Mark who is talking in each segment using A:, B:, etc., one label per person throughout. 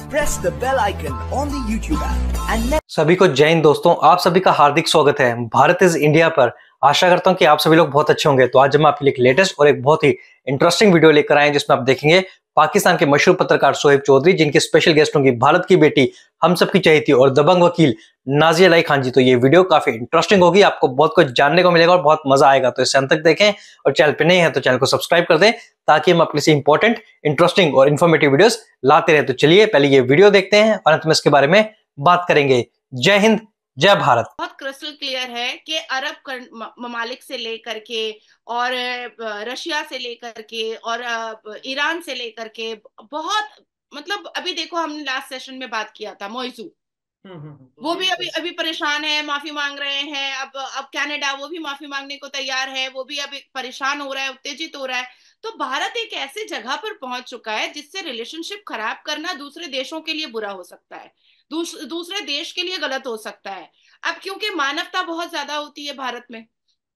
A: Press the bell icon on the YouTube app and सभी को जय हिंद दोस्तों आप सभी का हार्दिक स्वागत है भारत इज इंडिया पर आशा करता हूं कि आप सभी लोग बहुत अच्छे होंगे तो आज हम आपके लिए एक लेटेस्ट और एक बहुत ही इंटरेस्टिंग वीडियो लेकर आए हैं जिसमें आप देखेंगे पाकिस्तान के मशहूर पत्रकार सोहेब चौधरी जिनके स्पेशल गेस्ट होंगी भारत की बेटी हम सबकी चाहती और दबंग वकील नाजिया लाई खान जी तो ये वीडियो काफी इंटरेस्टिंग होगी आपको बहुत कुछ जानने को मिलेगा और बहुत मजा आएगा तो इसे अंत तक देखें और चैनल पे नहीं है तो चैनल को सब्सक्राइब कर दें ताकि हम अपने से इंपॉर्टेंट इंटरेस्टिंग और इन्फॉर्मेटिव वीडियोस लाते रहे तो चलिए पहले ये वीडियो देखते हैं और अंत में इसके बारे में बात करेंगे जय हिंद जय भारत
B: बहुत क्रिस्टल क्लियर है कि अरब ममालिक से लेकर के और रशिया से लेकर के और ईरान से लेकर के बहुत मतलब अभी देखो हमने लास्ट सेशन में बात किया था मोइजू हम्म, हम्म, हम्म, वो भी अभी तो। अभी परेशान है माफी मांग रहे हैं अब अब कनाडा वो भी माफी मांगने को तैयार है वो भी अभी परेशान हो रहा है उत्तेजित हो रहा है तो भारत एक ऐसे जगह पर पहुंच चुका है जिससे रिलेशनशिप खराब करना दूसरे देशों के लिए बुरा हो सकता है दूस, दूसरे देश के लिए गलत हो सकता है अब क्योंकि मानवता बहुत ज्यादा होती है भारत में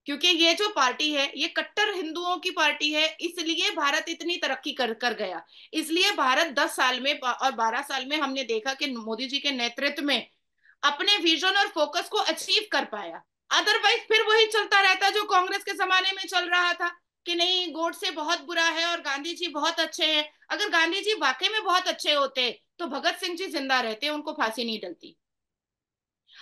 B: क्योंकि ये जो पार्टी है ये कट्टर हिंदुओं की पार्टी है इसलिए भारत इतनी तरक्की कर कर गया इसलिए भारत 10 साल में और 12 साल में हमने देखा कि मोदी जी के नेतृत्व में अपने विजन और फोकस को अचीव कर पाया अदरवाइज फिर वही चलता रहता जो कांग्रेस के जमाने में चल रहा था कि नहीं गोडसे बहुत बुरा है और गांधी जी बहुत अच्छे हैं अगर गांधी जी वाकई में बहुत अच्छे होते तो भगत सिंह जी जिंदा रहते उनको फांसी नहीं डलती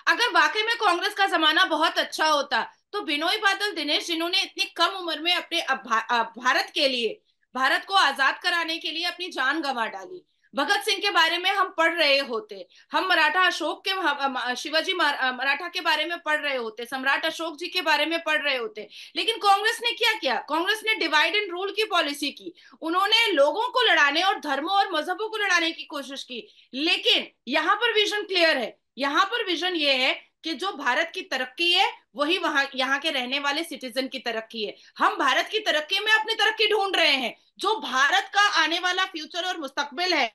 B: अगर वाकई में कांग्रेस का जमाना बहुत अच्छा होता तो बिनोई बादल दिनेश जिन्होंने इतनी कम उम्र में अपने भारत के लिए भारत को आजाद कराने के लिए अपनी जान गंवा डाली भगत सिंह के बारे में हम पढ़ रहे होते हम मराठा अशोक के शिवाजी मराठा के बारे में पढ़ रहे होते सम्राट अशोक जी के बारे में पढ़ रहे होते लेकिन कांग्रेस ने क्या किया कांग्रेस ने डिवाइड एंड रूल की पॉलिसी की उन्होंने लोगों को लड़ाने और धर्मों और मजहबों को लड़ाने की कोशिश की लेकिन यहाँ पर विजन क्लियर है यहाँ पर विजन ये है कि जो भारत की तरक्की है वही वहां यहाँ के रहने वाले सिटीजन की तरक्की है हम भारत की तरक्की में अपनी तरक्की ढूंढ रहे हैं जो भारत का आने वाला फ्यूचर और मुस्तकबिल है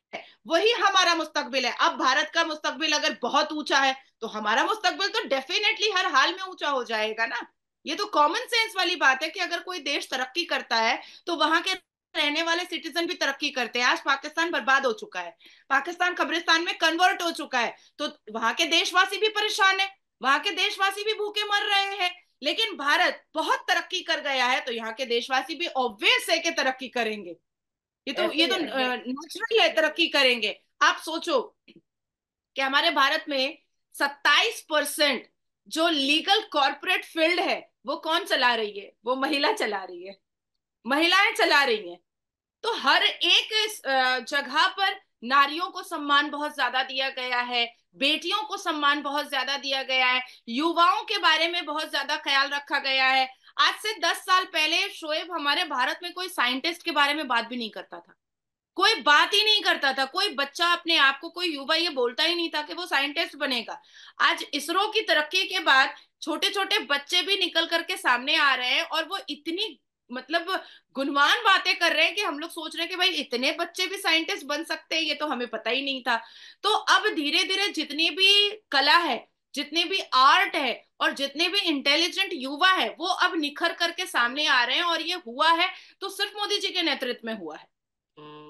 B: वही हमारा मुस्तकबिल है अब भारत का मुस्तकबिल अगर बहुत ऊंचा है तो हमारा मुस्तकबिल तो डेफिनेटली हर हाल में ऊंचा हो जाएगा ना ये तो कॉमन सेंस वाली बात है कि अगर कोई देश तरक्की करता है तो वहां के रहने वाले सिटीजन भी तरक्की करते हैं आज पाकिस्तान बर्बाद हो चुका है पाकिस्तान कब्रिस्तान में कन्वर्ट हो चुका है तो वहां के देशवासी भी परेशान है वहां के देशवासी भी भूखे मर रहे हैं लेकिन भारत बहुत तरक्की कर गया है तो यहाँ के देशवासी भी ऑब्वियस है कि तरक्की करेंगे ये तो ये तो नेचुरल है तरक्की करेंगे आप सोचो कि हमारे भारत में सत्ताईस परसेंट जो लीगल कॉर्पोरेट फील्ड है वो कौन चला रही है वो महिला चला रही है महिलाएं चला रही हैं तो हर एक जगह पर नारियों को सम्मान बहुत ज्यादा दिया गया है बेटियों को सम्मान बहुत ज्यादा दिया गया है युवाओं के बारे में बहुत ज्यादा ख्याल रखा गया है आज से दस साल पहले शोएब हमारे भारत में कोई साइंटिस्ट के बारे में बात भी नहीं करता था कोई बात ही नहीं करता था कोई बच्चा अपने आप को कोई युवा ये बोलता ही नहीं था कि वो साइंटिस्ट बनेगा आज इसरो की तरक्की के बाद छोटे छोटे बच्चे भी निकल करके सामने आ रहे हैं और वो इतनी मतलब गुणवान बातें कर रहे हैं कि हम लोग सोच रहे हैं कि भाई इतने बच्चे भी साइंटिस्ट बन सकते हैं ये तो हमें पता ही नहीं था तो अब धीरे धीरे जितनी भी कला है जितने भी आर्ट है और जितने भी इंटेलिजेंट युवा है वो अब निखर करके सामने आ रहे हैं और ये हुआ है तो सिर्फ मोदी जी के नेतृत्व में हुआ है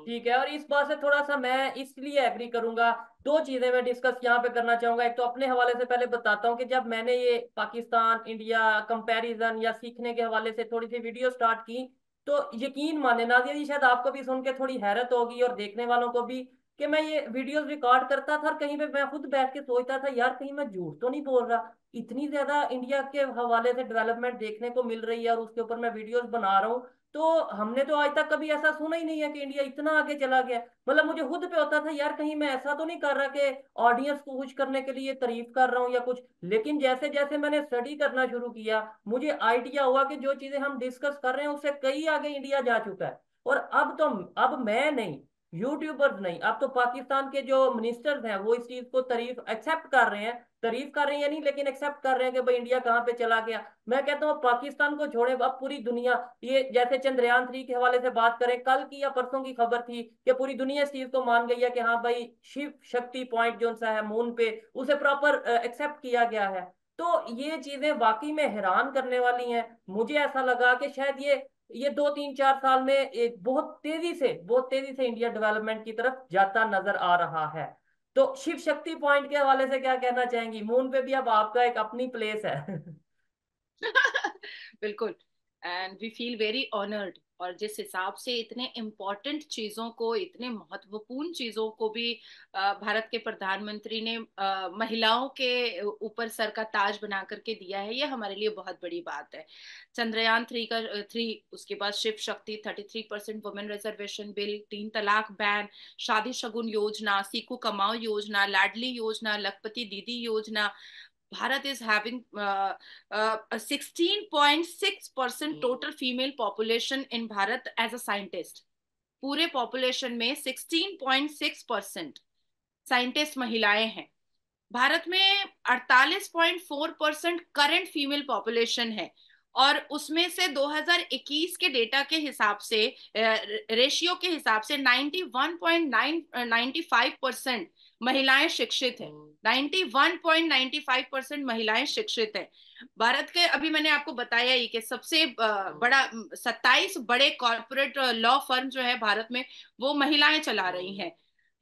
B: ठीक है और इस बात से थोड़ा
C: सा मैं इसलिए एग्री करूंगा दो चीजें मैं डिस्कस यहाँ पे करना चाहूंगा एक तो अपने हवाले से पहले बताता हूँ कि जब मैंने ये पाकिस्तान इंडिया कंपैरिजन या सीखने के हवाले से थोड़ी सी वीडियो स्टार्ट की तो यकीन माने नाजिया जी शायद आपको भी सुन के थोड़ी हैरत होगी और देखने वालों को भी कि मैं ये वीडियोस रिकॉर्ड करता था और कहीं पे मैं खुद बैठ के सोचता था यार कहीं मैं झूठ तो नहीं बोल रहा इतनी ज्यादा इंडिया के हवाले से डेवलपमेंट देखने को मिल रही है और उसके ऊपर मैं वीडियोस बना रहा हूँ तो हमने तो आज तक कभी ऐसा सुना ही नहीं है कि इंडिया इतना आगे चला गया मतलब मुझे खुद पे होता था यार कहीं मैं ऐसा तो नहीं कर रहा कि ऑडियंस को खुश करने के लिए तारीफ कर रहा हूँ या कुछ लेकिन जैसे जैसे मैंने स्टडी करना शुरू किया मुझे आइडिया हुआ कि जो चीजें हम डिस्कस कर रहे हैं उससे कई आगे इंडिया जा चुका है और अब तो अब मैं नहीं यूट्यूबर्स नहीं अब तो पाकिस्तान के जो मिनिस्टर्स हैं वो इस चीज को तारीफ एक्सेप्ट कर रहे हैं तारीफ कर रहे हैं नहीं लेकिन एक्सेप्ट कर रहे हैं कि भाई इंडिया कहाँ पे चला गया मैं कहता हूँ पाकिस्तान को छोड़े अब पूरी दुनिया ये जैसे चंद्रयान थ्री के हवाले से बात करें कल की या परसों की खबर थी कि पूरी दुनिया इस चीज को मान गई है कि हाँ भाई शिव शक्ति पॉइंट जो सा है मून पे उसे प्रॉपर एक्सेप्ट किया गया है तो ये चीजें वाकई में हैरान करने वाली हैं मुझे ऐसा लगा कि शायद ये ये दो तीन चार साल में एक बहुत तेजी से बहुत तेजी से इंडिया डेवलपमेंट की तरफ जाता नजर आ रहा है तो शिव शक्ति पॉइंट के हवाले से क्या कहना चाहेंगी मून पे भी अब
B: आपका एक अपनी
C: प्लेस है
B: बिल्कुल and we feel very honoured और जिस हिसाब से इतने इम्पोर्टेंट चीज़ों को इतने महत्वपूर्ण चीज़ों को भी भारत के प्रधानमंत्री ने महिलाओं के ऊपर सर का ताज बना करके दिया है ये हमारे लिए बहुत बड़ी बात है चंद्रयान थ्री का थ्री उसके बाद Shiv Shakti thirty three percent women reservation bill तीन तलाक बैन शादी शगुन योजना सीकू कमाओ योजना लाडली योजना लखपति दीदी योजना Bharat is having uh, uh, 16.6 percent hmm. total female population in Bharat as a scientist. पूरे पॉपुलेशन में 16.6 परसेंट साइंटिस्ट महिलाएं हैं भारत में 48.4 परसेंट करेंट फीमेल पॉपुलेशन है और उसमें से 2021 के डेटा के हिसाब से रेशियो uh, के हिसाब से 91.9 95 परसेंट महिलाएं शिक्षित हैं 91.95 परसेंट महिलाएं शिक्षित हैं भारत के अभी मैंने आपको बताया ही कि सबसे बड़ा 27 बड़े कॉरपोरेट लॉ फर्म जो है भारत में वो महिलाएं चला रही हैं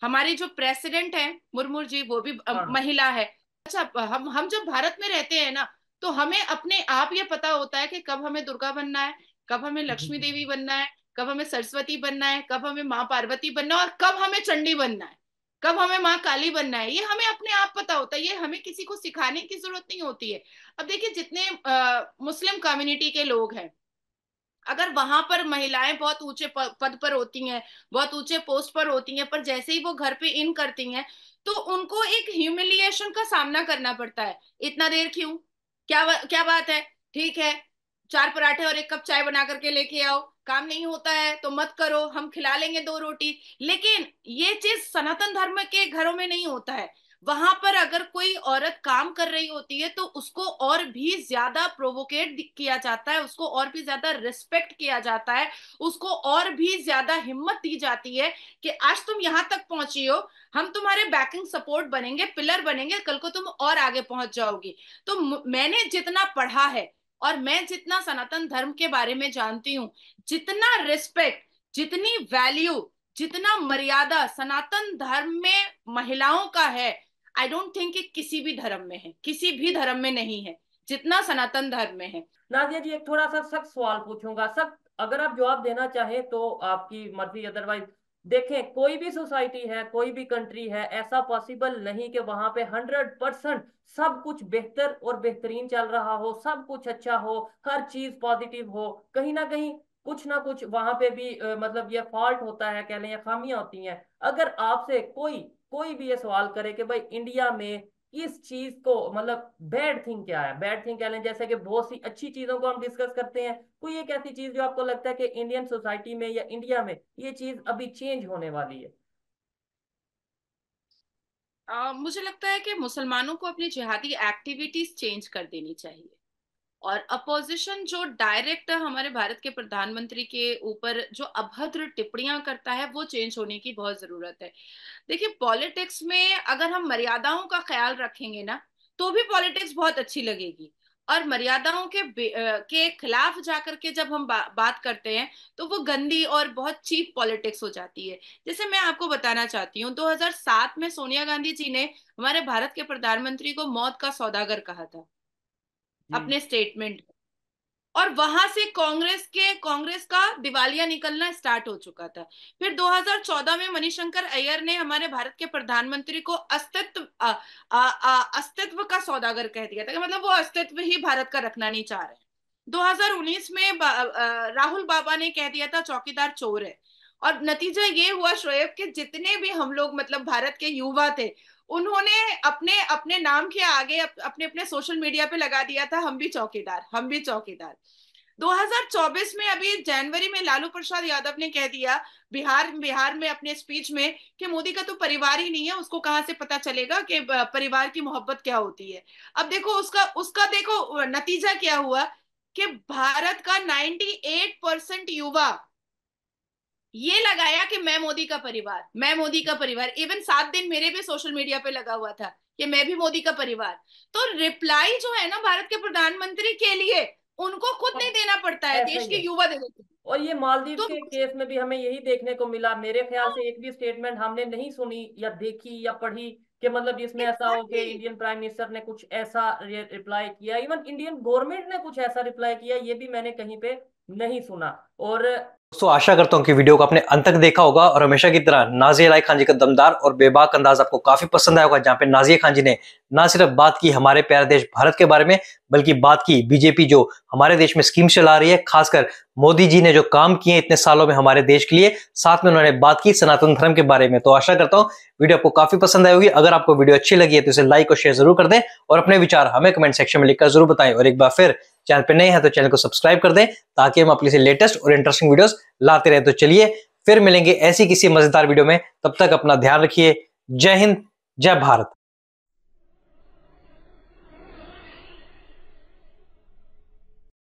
B: हमारी जो प्रेसिडेंट है मुर्मू जी वो भी हाँ। महिला है अच्छा हम हम जब भारत में रहते हैं ना तो हमें अपने आप ये पता होता है कि कब हमें दुर्गा बनना है कब हमें लक्ष्मी देवी बनना है कब हमें सरस्वती बनना है कब हमें माँ पार्वती बनना है और कब हमें चंडी बनना है कब हमें माँ काली बनना है ये हमें अपने आप पता होता है ये हमें किसी को सिखाने की जरूरत नहीं होती है अब देखिए जितने आ, मुस्लिम कम्युनिटी के लोग हैं अगर वहां पर महिलाएं बहुत ऊंचे पद पर होती हैं बहुत ऊंचे पोस्ट पर होती हैं पर जैसे ही वो घर पे इन करती हैं तो उनको एक ह्यूमिलिएशन का सामना करना पड़ता है इतना देर क्यों क्या क्या बात है ठीक है चार पराठे और एक कप चाय बना करके लेके आओ काम नहीं होता है तो मत करो हम खिला लेंगे दो रोटी लेकिन ये चीज सनातन धर्म के घरों में नहीं होता है वहां पर अगर कोई औरत काम कर रही होती है तो उसको और भी ज्यादा प्रोवोकेट किया जाता है उसको और भी ज्यादा रिस्पेक्ट किया जाता है उसको और भी ज्यादा हिम्मत दी जाती है कि आज तुम यहाँ तक पहुंची हो हम तुम्हारे बैकिंग सपोर्ट बनेंगे पिलर बनेंगे कल को तुम और आगे पहुंच जाओगी तो मैंने जितना पढ़ा है और मैं जितना सनातन धर्म के बारे में जानती हूँ जितना रिस्पेक्ट जितनी वैल्यू जितना मर्यादा सनातन धर्म में महिलाओं का है आई डोंट थिंक कि किसी भी धर्म में है किसी भी धर्म में नहीं है जितना सनातन धर्म में है नाजिया जी एक थोड़ा सा सख्त सवाल पूछूंगा
C: सख्त अगर आप जवाब देना चाहें तो आपकी मर्जी अदरवाइज देखें कोई भी सोसाइटी है कोई भी कंट्री है ऐसा पॉसिबल नहीं कि वहां पे हंड्रेड परसेंट सब कुछ बेहतर और बेहतरीन चल रहा हो सब कुछ अच्छा हो हर चीज पॉजिटिव हो कहीं ना कहीं कुछ ना कुछ वहां पे भी अ, मतलब ये फॉल्ट होता है कह लें या खामियां होती हैं अगर आपसे कोई कोई भी ये सवाल करे कि भाई इंडिया में इस चीज को मतलब बैड थिंग क्या है बैड थिंग क्या है जैसे कि बहुत सी अच्छी चीजों को हम डिस्कस करते हैं कोई एक ऐसी चीज जो आपको लगता है कि इंडियन सोसाइटी में या इंडिया में ये चीज अभी चेंज होने वाली है
B: आ, मुझे लगता है कि मुसलमानों को अपनी जिहादी एक्टिविटीज चेंज कर देनी चाहिए और अपोजिशन जो डायरेक्ट हमारे भारत के प्रधानमंत्री के ऊपर जो अभद्र टिप्पणियां करता है वो चेंज होने की बहुत जरूरत है देखिए पॉलिटिक्स में अगर हम मर्यादाओं का ख्याल रखेंगे ना तो भी पॉलिटिक्स बहुत अच्छी लगेगी और मर्यादाओं के के खिलाफ जाकर के जब हम बा, बात करते हैं तो वो गंदी और बहुत चीप पॉलिटिक्स हो जाती है जैसे मैं आपको बताना चाहती हूँ 2007 में सोनिया गांधी जी ने हमारे भारत के प्रधानमंत्री को मौत का सौदागर कहा था हम्म। अपने स्टेटमेंट और वहां से कांग्रेस के कांग्रेस का दिवालिया निकलना स्टार्ट हो चुका था फिर 2014 में मणिशंकर अय्यर ने हमारे भारत के प्रधानमंत्री को अस्तित्व अस्तित्व का सौदागर कह दिया था कि मतलब वो अस्तित्व ही भारत का रखना नहीं चाह रहे 2019 में बा, आ, राहुल बाबा ने कह दिया था चौकीदार चोर है और नतीजा ये हुआ शोएब के जितने भी हम लोग मतलब भारत के युवा थे उन्होंने अपने अपने नाम के आगे अपने अपने सोशल मीडिया पे लगा दिया था हम भी चौकीदार हम भी चौकीदार 2024 में अभी जनवरी में लालू प्रसाद यादव ने कह दिया बिहार बिहार में अपने स्पीच में कि मोदी का तो परिवार ही नहीं है उसको कहाँ से पता चलेगा कि परिवार की मोहब्बत क्या होती है अब देखो उसका उसका देखो नतीजा क्या हुआ कि भारत का 98 परसेंट युवा ये लगाया कि मैं मोदी का परिवार मैं मोदी का परिवार इवन सात दिन मेरे भी सोशल मीडिया पे लगा हुआ था कि मैं भी मोदी का परिवार तो रिप्लाई जो है ना भारत के प्रधानमंत्री के लिए उनको खुद नहीं देना पड़ता है देश के युवा दे
C: देते और ये मालदीव तो, के केस में भी हमें यही देखने को मिला मेरे ख्याल से एक भी स्टेटमेंट हमने नहीं सुनी या देखी या पढ़ी कि मतलब इसमें ऐसा हो कि इंडियन प्राइम मिनिस्टर ने कुछ ऐसा रिप्लाई किया इवन इंडियन गवर्नमेंट ने कुछ ऐसा रिप्लाई किया ये भी मैंने कहीं पे नहीं सुना और
A: दोस्तों आशा करता हूँ कि वीडियो को आपने अंत तक देखा होगा और हमेशा की तरह नाजिया लाई खान जी का दमदार और बेबाक अंदाज आपको काफी पसंद आया होगा जहां पे नाजिया खान जी ने ना सिर्फ बात की हमारे प्यारे देश भारत के बारे में बल्कि बात की बीजेपी जो हमारे देश में स्कीम चला रही है खासकर मोदी जी ने जो काम किए इतने सालों में हमारे देश के लिए साथ में उन्होंने बात की सनातन धर्म के बारे में तो आशा करता हूँ वीडियो आपको काफी पसंद आई होगी अगर आपको वीडियो अच्छी लगी है तो इसे लाइक और शेयर जरूर कर दें और अपने विचार हमें कमेंट सेक्शन में लिखकर जरूर बताएं और एक बार फिर चैनल पर नए हैं तो चैनल को सब्सक्राइब कर दें ताकि हम अपने से लेटेस्ट और इंटरेस्टिंग वीडियोस लाते रहे तो चलिए फिर मिलेंगे ऐसी किसी मजेदार वीडियो में तब तक अपना ध्यान रखिए जय हिंद जय भारत